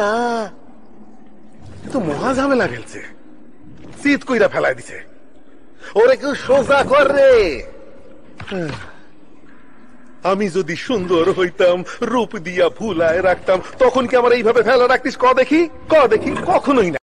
না তো মহা ঝামেলা ফেলছে শীত কইরা ফেলাই দিছে ওরে কেউ সোজা কর রে আমি যদি সুন্দর হইতাম রূপ দিয়া ভুলায় রাখতাম তখন কি আমার এইভাবে ফেলা রাখতিস ক দেখি ক দেখি কখনোই না